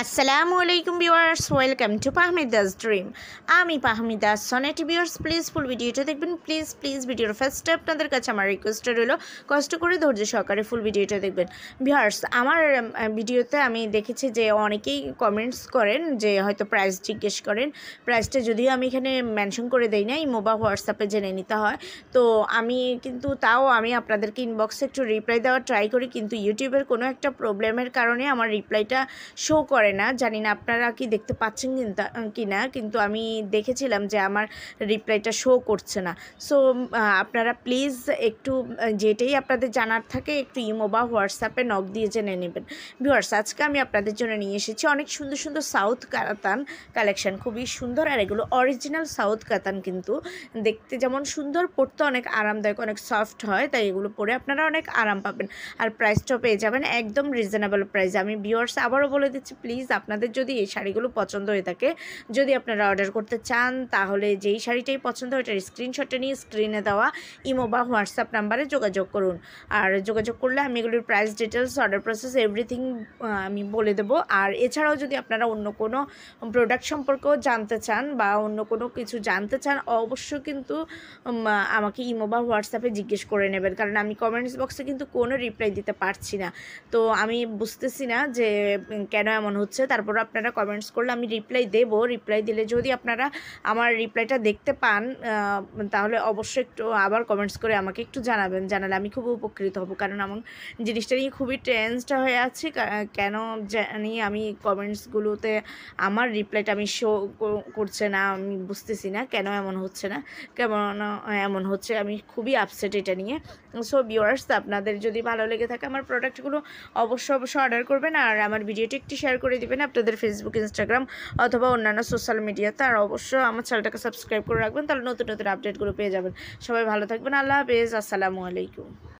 আসসালামু আলাইকুম viewers welcome to পাহমিদাস ড্রিম আমি পাহমিদাস সনেট ভিউয়ার্স প্লিজ ফুল ভিডিওটা দেখবেন প্লিজ প্লিজ ভিডিওর ফার্স্টে আপনাদের কাছে আমার রিকোয়েস্ট রইল কষ্ট করে ধৈর্য সহকারে ফুল ভিডিওটা দেখবেন ভিউয়ার্স আমার ভিডিওতে আমি দেখেছি যে অনেকেই কমেন্টস করেন যে হয়তো প্রাইস জিজ্ঞেস করেন প্রাইসটা যদিও আমি এখানে মেনশন করে দেই না এই বা হোয়াটসঅ্যাপে জেনে নিতে হয় তো আমি কিন্তু তাও আমি আপনাদেরকে ইনবক্সে একটু রিপ্লাই দেওয়ার ট্রাই করি কিন্তু ইউটিউবের কোনো একটা প্রবলেমের কারণে আমার রিপ্লাইটা শো করে করে না জানি না আপনারা কি দেখতে পাচ্ছেন কি না কিন্তু আমি দেখেছিলাম যে আমার রিপ্লাইটা শো করছে না সো আপনারা প্লিজ একটু যেটাই আপনাদের জানার থাকে একটু ইমো বা হোয়াটসঅ্যাপে নক দিয়ে জেনে নেবেন ভিউয়ার্স আজকে আমি আপনাদের জন্য নিয়ে এসেছি অনেক সুন্দর সুন্দর সাউথ কাতান কালেকশান খুবই সুন্দর আর এগুলো অরিজিনাল সাউথ কাতান কিন্তু দেখতে যেমন সুন্দর পড়তে অনেক আরামদায়ক অনেক সফট হয় তাই এগুলো পরে আপনারা অনেক আরাম পাবেন আর প্রাইসটাও পেয়ে যাবেন একদম রিজনেবল প্রাইস আমি ভিউয়ার্স আবারও বলে দিচ্ছি প্লিজ প্লিজ আপনাদের যদি এই শাড়িগুলো পছন্দ হয়ে থাকে যদি আপনারা অর্ডার করতে চান তাহলে যেই শাড়িটাই পছন্দ ওইটার স্ক্রিনশটে নিয়ে স্ক্রিনে দেওয়া ইমো বা হোয়াটসঅ্যাপ নাম্বারে যোগাযোগ করুন আর যোগাযোগ করলে আমি এগুলির price details order process everything আমি বলে দেবো আর এছাড়াও যদি আপনারা অন্য কোনো প্রোডাক্ট সম্পর্কেও জানতে চান বা অন্য কোনো কিছু জানতে চান অবশ্যই কিন্তু আমাকে ইমো বা হোয়াটসঅ্যাপে জিজ্ঞেস করে নেবেন কারণ আমি কমেন্টস বক্সে কিন্তু কোনো রিপ্লাই দিতে পারছি না তো আমি বুঝতেছি না যে কেন এমন হচ্ছে তারপর আপনারা কমেন্টস করলে আমি রিপ্লাই দেব রিপ্লাই দিলে যদি আপনারা আমার রিপ্লাইটা দেখতে পান তাহলে অবশ্যই একটু আবার কমেন্টস করে আমাকে একটু জানাবেন জানালে আমি খুব উপকৃত হব কারণ আমার জিনিসটা নিয়ে খুবই টেন্সড হয়ে আছি কেন জানি আমি কমেন্টসগুলোতে আমার রিপ্লাইটা আমি শো করছে না আমি বুঝতেছি না কেন এমন হচ্ছে না কেমন এমন হচ্ছে আমি খুবই আপসেট এটা নিয়ে সো বিওয়ার্স আপনাদের যদি ভালো লেগে থাকে আমার প্রোডাক্টগুলো অবশ্য অবশ্য অর্ডার করবেন আর আমার ভিডিওটি একটি শেয়ার করে করে দিবেন আপনাদের ফেসবুক ইনস্টাগ্রাম অথবা অন্যান্য সোশ্যাল মিডিয়াতে আর অবশ্যই আমার চ্যানেলটাকে সাবস্ক্রাইব করে রাখবেন তাহলে নতুন নতুন আপডেটগুলো পেয়ে যাবেন সবাই ভালো থাকবেন আল্লাহ হাফেজ আসসালামু আলাইকুম